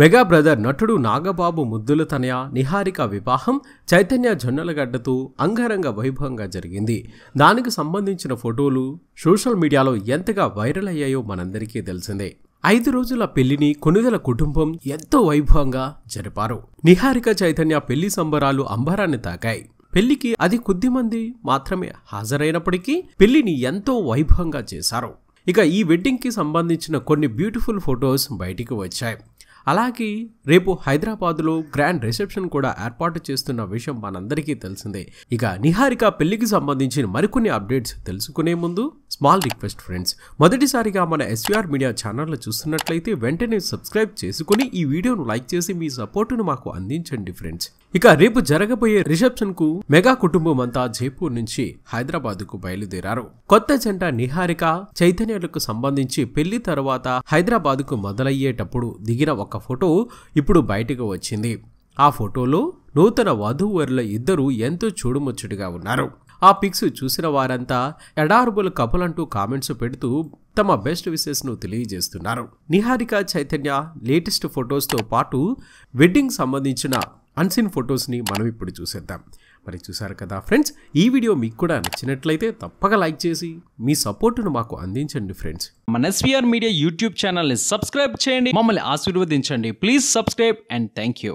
mega brother నటుడు నాగబాబు ముద్దుల తనయ నిహారిక వివాహం చైతన్య జొన్నలగడ్డతో అంగరంగ వైభవంగా జరిగింది దానికి సంబంధించిన ఫోటోలు సోషల్ మీడియాలో ఎంతగా వైరల్ అయ్యాయో మనందరికీ తెలిసిందే ఐదు రోజుల పెళ్లిని కొనుగల కుటుంబం ఎంతో వైభవంగా జరిపారు నిహారిక చైతన్య పెళ్లి సంబరాలు అంబరాన్ని తాకాయి పెళ్లికి అది కొద్ది మంది మాత్రమే హాజరైనప్పటికీ పెళ్లిని ఎంతో వైభవంగా చేశారు ఇక ఈ వెడ్డింగ్కి సంబంధించిన కొన్ని బ్యూటిఫుల్ ఫొటోస్ బయటికి వచ్చాయి అలాగే రేపు హైదరాబాద్లో గ్రాండ్ రిసెప్షన్ కూడా ఏర్పాటు చేస్తున్న విషయం మనందరికీ తెలిసిందే ఇక నిహారిక పెళ్లికి సంబంధించిన మరికొన్ని అప్డేట్స్ తెలుసుకునే ముందు స్మాల్ రిక్వెస్ట్ ఫ్రెండ్స్ మొదటిసారిగా మన ఎస్విఆర్ మీడియా ఛానల్ చూస్తున్నట్లయితే వెంటనే సబ్స్క్రైబ్ చేసుకుని ఈ వీడియోను లైక్ చేసి మీ సపోర్టును మాకు అందించండి ఫ్రెండ్స్ ఇక రేపు జరగబోయే రిసెప్షన్ కు మెగా కుటుంబం అంతా జైపూర్ నుంచి హైదరాబాద్ కు బయలుదేరారు కొత్త జంట నిహారిక చైతన్యలకు సంబంధించి పెళ్లి తర్వాత హైదరాబాద్ కు మొదలయ్యేటప్పుడు దిగిన ఒక ఫోటో ఇప్పుడు బయటకు వచ్చింది ఆ ఫోటోలో నూతన వధూవరుల ఇద్దరు ఎంతో చూడుముచ్చటిగా ఉన్నారు ఆ పిక్స్ చూసిన వారంతా ఎడార్బుల్ కపులంటూ కామెంట్స్ పెడుతూ తమ బెస్ట్ విషెస్ను తెలియజేస్తున్నారు నిహారిక చైతన్య లేటెస్ట్ ఫొటోస్తో పాటు వెడ్డింగ్ సంబంధించిన అన్సిన్ ఫొటోస్ని మనం ఇప్పుడు చూసేద్దాం మరి చూసారు కదా ఫ్రెండ్స్ ఈ వీడియో మీకు కూడా నచ్చినట్లయితే తప్పక లైక్ చేసి మీ సపోర్టును మాకు అందించండి ఫ్రెండ్స్ మన ఎస్వీఆర్ మీడియా యూట్యూబ్ ఛానల్ని సబ్స్క్రైబ్ చేయండి మమ్మల్ని ఆశీర్వదించండి please subscribe and thank you